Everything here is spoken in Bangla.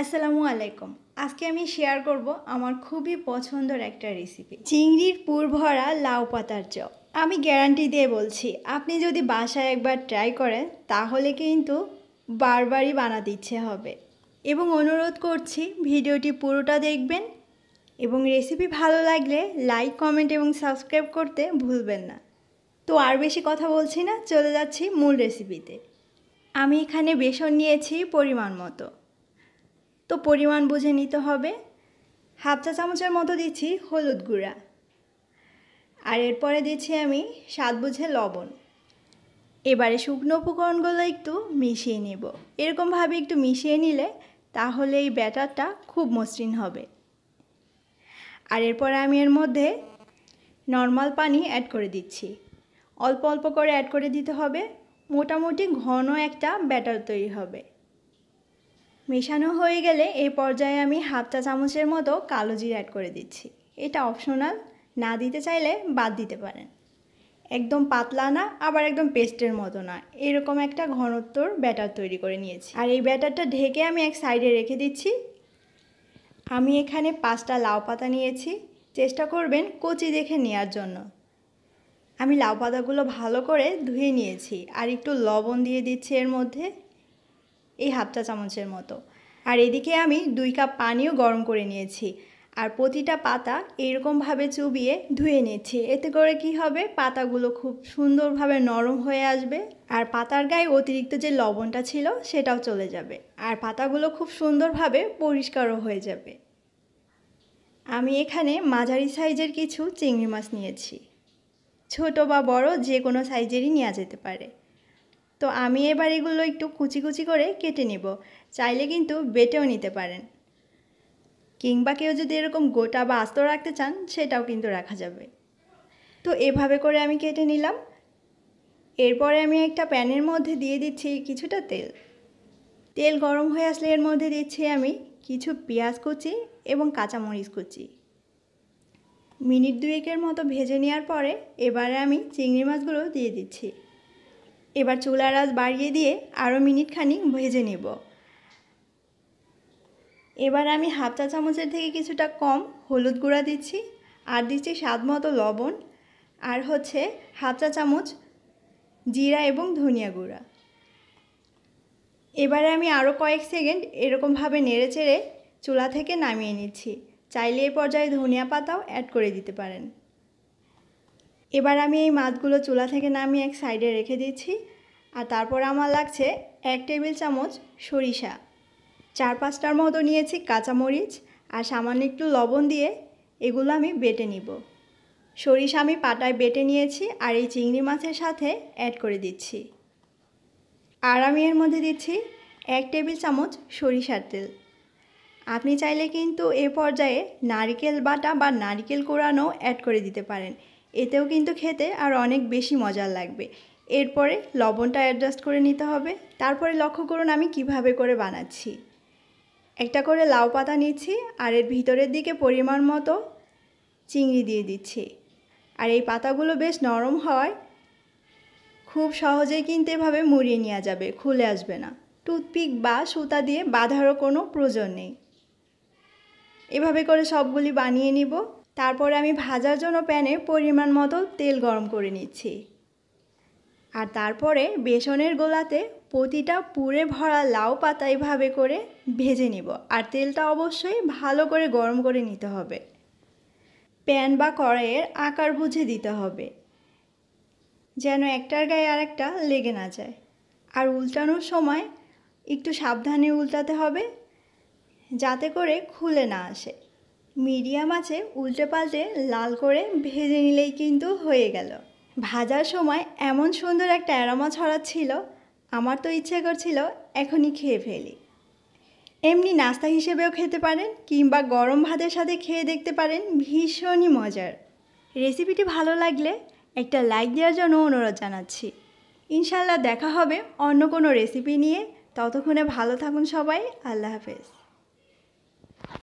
আসসালামু আলাইকুম আজকে আমি শেয়ার করব আমার খুবই পছন্দের একটা রেসিপি চিংড়ির পুর ভরা লাউ পাতার চপ আমি গ্যারান্টি দিয়ে বলছি আপনি যদি বাসায় একবার ট্রাই করেন তাহলে কিন্তু বারবারই বানাতে ইচ্ছে হবে এবং অনুরোধ করছি ভিডিওটি পুরোটা দেখবেন এবং রেসিপি ভালো লাগলে লাইক কমেন্ট এবং সাবস্ক্রাইব করতে ভুলবেন না তো আর বেশি কথা বলছি না চলে যাচ্ছি মূল রেসিপিতে আমি এখানে বেসন নিয়েছি পরিমাণ মতো তো পরিমাণ বুঝে নিতে হবে হাফ চা চামচের মতো দিচ্ছি হলুদ গুঁড়া আর এরপরে দিচ্ছি আমি স্বাদ বুঝে লবণ এবারে শুকনো উপকরণগুলো একটু মিশিয়ে নেব এরকমভাবে একটু মিশিয়ে নিলে তাহলে এই ব্যাটারটা খুব মসৃণ হবে আর এরপরে আমি এর মধ্যে নর্মাল পানি অ্যাড করে দিচ্ছি অল্প অল্প করে অ্যাড করে দিতে হবে মোটামুটি ঘন একটা ব্যাটার তৈরি হবে মেশানো হয়ে গেলে এই পর্যায়ে আমি হাফ চা চামচের মতো কালো জিরা অ্যাড করে দিচ্ছি এটা অপশনাল না দিতে চাইলে বাদ দিতে পারেন একদম পাতলা না আবার একদম পেস্টের মতো না এরকম একটা ঘনত্বর ব্যাটার তৈরি করে নিয়েছি আর এই ব্যাটারটা ঢেকে আমি এক সাইডে রেখে দিচ্ছি আমি এখানে পাঁচটা লাউ পাতা নিয়েছি চেষ্টা করবেন কচি দেখে নেওয়ার জন্য আমি লাউ পাতাগুলো ভালো করে ধুয়ে নিয়েছি আর একটু লবণ দিয়ে দিচ্ছি এর মধ্যে এই হাফ চা চামচের মতো আর এদিকে আমি দুই কাপ পানিও গরম করে নিয়েছি আর প্রতিটা পাতা এরকমভাবে চুবিয়ে ধুয়ে নিয়েছি এতে করে কি হবে পাতাগুলো খুব সুন্দরভাবে নরম হয়ে আসবে আর পাতার গায়ে অতিরিক্ত যে লবণটা ছিল সেটাও চলে যাবে আর পাতাগুলো খুব সুন্দরভাবে পরিষ্কারও হয়ে যাবে আমি এখানে মাঝারি সাইজের কিছু চিংড়ি মাছ নিয়েছি ছোট বা বড় যে কোনো সাইজেরই নেওয়া যেতে পারে তো আমি এবার এগুলো একটু কুচি কুচি করে কেটে নিব চাইলে কিন্তু বেটেও নিতে পারেন কিংবা কেউ যদি এরকম গোটা বা আস্ত রাখতে চান সেটাও কিন্তু রাখা যাবে তো এভাবে করে আমি কেটে নিলাম এরপরে আমি একটা প্যানের মধ্যে দিয়ে দিচ্ছি কিছুটা তেল তেল গরম হয়ে আসলে এর মধ্যে দিচ্ছি আমি কিছু পেঁয়াজ কুচি এবং কাঁচামরিচ কুচি মিনিট দুয়েকের মতো ভেজে নেওয়ার পরে এবারে আমি চিংড়ি মাছগুলো দিয়ে দিচ্ছি এবার চুলার আঁচ বাড়িয়ে দিয়ে আরও মিনিট খানিক ভেজে নেব এবার আমি হাফ চা চামচের থেকে কিছুটা কম হলুদ গুঁড়া দিচ্ছি আর দিচ্ছি স্বাদ মতো লবণ আর হচ্ছে হাফ চা চামচ জিরা এবং ধনিয়া গুঁড়া এবারে আমি আরও কয়েক সেকেন্ড এরকমভাবে নেড়ে চেড়ে চুলা থেকে নামিয়ে নিচ্ছি চাইলে এ পর্যায়ে ধনিয়া পাতাও অ্যাড করে দিতে পারেন এবার আমি এই মাছগুলো চুলা থেকে নামিয়ে এক সাইডে রেখে দিচ্ছি আর তারপর আমার লাগছে এক টেবিল চামচ সরিষা চার পাঁচটার মতো নিয়েছি কাঁচামরিচ আর সামান্য একটু লবণ দিয়ে এগুলো আমি বেটে নিব সরিষা আমি পাটায় বেটে নিয়েছি আর এই চিংড়ি মাছের সাথে অ্যাড করে দিচ্ছি আর আমি এর মধ্যে দিচ্ছি এক টেবিল চামচ সরিষার তেল আপনি চাইলে কিন্তু এ পর্যায়ে নারিকেল বাটা বা নারিকেল কোরানো অ্যাড করে দিতে পারেন এতেও কিন্তু খেতে আর অনেক বেশি মজার লাগবে এরপরে লবণটা অ্যাডজাস্ট করে নিতে হবে তারপরে লক্ষ্য করুন আমি কিভাবে করে বানাচ্ছি একটা করে লাউ পাতা নিচ্ছি আর এর ভিতরের দিকে পরিমাণ মতো চিংড়ি দিয়ে দিচ্ছি আর এই পাতাগুলো বেশ নরম হওয়ায় খুব সহজেই কিন্তু এভাবে মুড়িয়ে নেওয়া যাবে খুলে আসবে না টুথপিক বা সুতা দিয়ে বাঁধারও কোনো প্রয়োজন নেই এভাবে করে সবগুলি বানিয়ে নিব তারপর আমি ভাজার জন্য প্যানে পরিমাণ মতো তেল গরম করে নিচ্ছি আর তারপরে বেসনের গোলাতে প্রতিটা পুরে ভরা লাউ পাতা এভাবে করে ভেজে নিব আর তেলটা অবশ্যই ভালো করে গরম করে নিতে হবে প্যান বা কড়াইয়ের আকার বুঝে দিতে হবে যেন একটার গায়ে আর একটা লেগে না যায় আর উল্টানোর সময় একটু সাবধানে উল্টাতে হবে যাতে করে খুলে না আসে মিডিয়াম আছে উল্টে পাল্টে লাল করে ভেজে নিলেই কিন্তু হয়ে গেল ভাজার সময় এমন সুন্দর একটা অ্যারোমা ছড়াচ্ছিল আমার তো ইচ্ছে করছিল এখনই খেয়ে ফেলি এমনি নাস্তা হিসেবেও খেতে পারেন কিংবা গরম ভাতের সাথে খেয়ে দেখতে পারেন ভীষণই মজার রেসিপিটি ভালো লাগলে একটা লাইক দেওয়ার জন্য অনুরোধ জানাচ্ছি ইনশাল্লাহ দেখা হবে অন্য কোনো রেসিপি নিয়ে ততক্ষণে ভালো থাকুন সবাই আল্লাহ হাফেজ